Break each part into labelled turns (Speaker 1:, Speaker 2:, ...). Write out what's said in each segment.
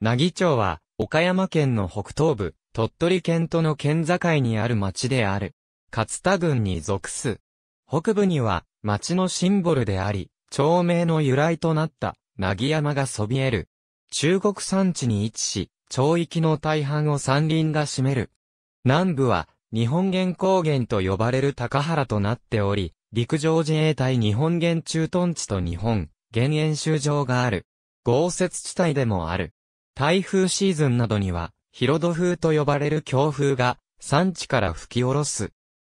Speaker 1: 奈義町は、岡山県の北東部、鳥取県との県境にある町である。勝田郡に属す。北部には、町のシンボルであり、町名の由来となった、奈義山がそびえる。中国山地に位置し、町域の大半を山林が占める。南部は、日本原高原と呼ばれる高原となっており、陸上自衛隊日本原駐屯地と日本、原演習場がある。豪雪地帯でもある。台風シーズンなどには、ヒロド風と呼ばれる強風が、山地から吹き下ろす。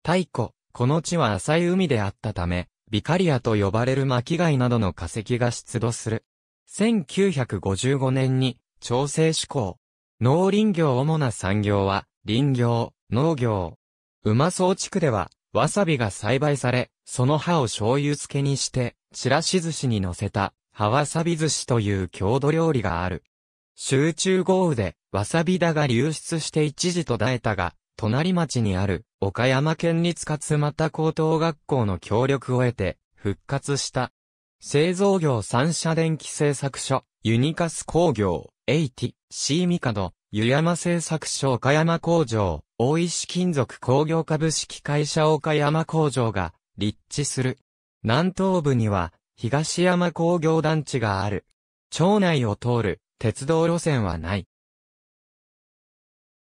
Speaker 1: 太古、この地は浅い海であったため、ビカリアと呼ばれる巻貝などの化石が出土する。1955年に、調整志向。農林業主な産業は、林業、農業。馬総地区では、わさびが栽培され、その葉を醤油漬けにして、ちらし寿司に乗せた、葉わさび寿司という郷土料理がある。集中豪雨で、わさび田が流出して一時途絶えたが、隣町にある、岡山県立勝又高等学校の協力を得て、復活した。製造業三社電気製作所、ユニカス工業、エイティ、シーミカド、湯山製作所岡山工場、大石金属工業株式会社岡山工場が、立地する。南東部には、東山工業団地がある。町内を通る鉄道路線はない。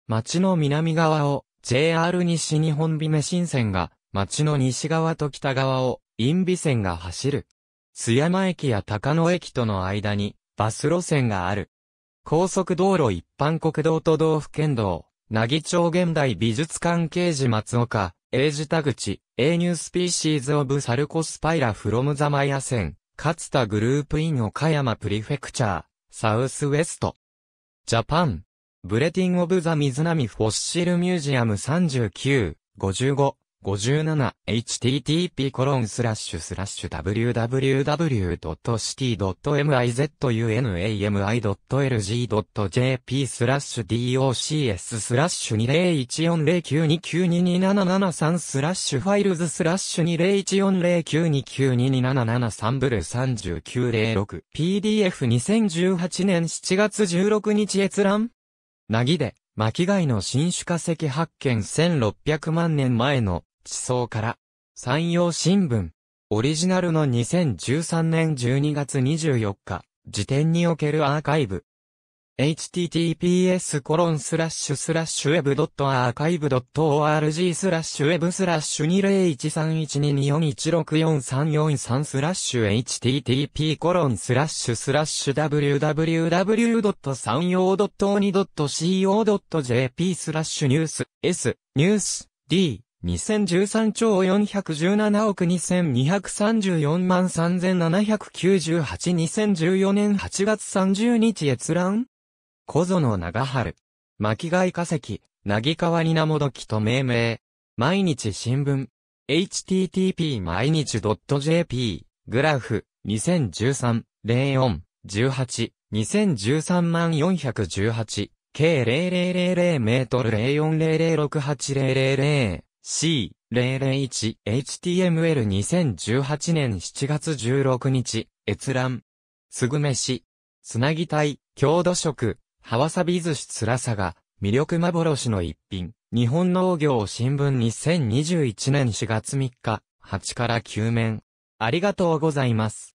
Speaker 1: 町の南側を JR 西日本美名新線が、町の西側と北側を陰美線が走る。津山駅や高野駅との間にバス路線がある。高速道路一般国道都道府県道、奈義町現代美術館刑事松岡、英字田口、A ニュースピーシーズオブサルコスパイラフロムザマヤ線、勝田グループイン岡山プリフェクチャー。サウスウェスト。ジャパン。ブレティン・オブ・ザ・ミズナミ・フォッシル・ミュージアム39、55。57http://www.city.mizunami.lg.jp スラッシュ docs スラッシュ2 0 1 4 0 9 2 9 2 2 7 7 3スラッシュファイルズスラッシュ20140929227773ブル3906 PDF2018 年7月16日閲覧なぎで巻貝の新種化石発見1600万年前の地層から、山陽新聞、オリジナルの2013年12月24日、時点におけるアーカイブ。https コロンスラッシュスラッシュウェブアーカイブ org スラッシュウェブスラッシュ2 0 1 3 1 2 2 4 1 6 4 3 4 3スラッシュ http コロンスラッシュスラッシュ w w w 3 4 n o n i c o j p スラッシュニュース s ニュース d 2013兆417億2234万3798 2014年8月30日閲覧小園長春。巻貝化石、なぎかわりなもどきと命名。毎日新聞。http 毎日 .jp。グラフ、2013、04、18、2013万418。計0 0 0 0メートル04006800。C001 HTML 2018年7月16日、閲覧。すぐめし。つなぎたい、郷土食、はわさび寿司つらさが、魅力幻の一品。日本農業新聞2021年4月3日、8から9面。ありがとうございます。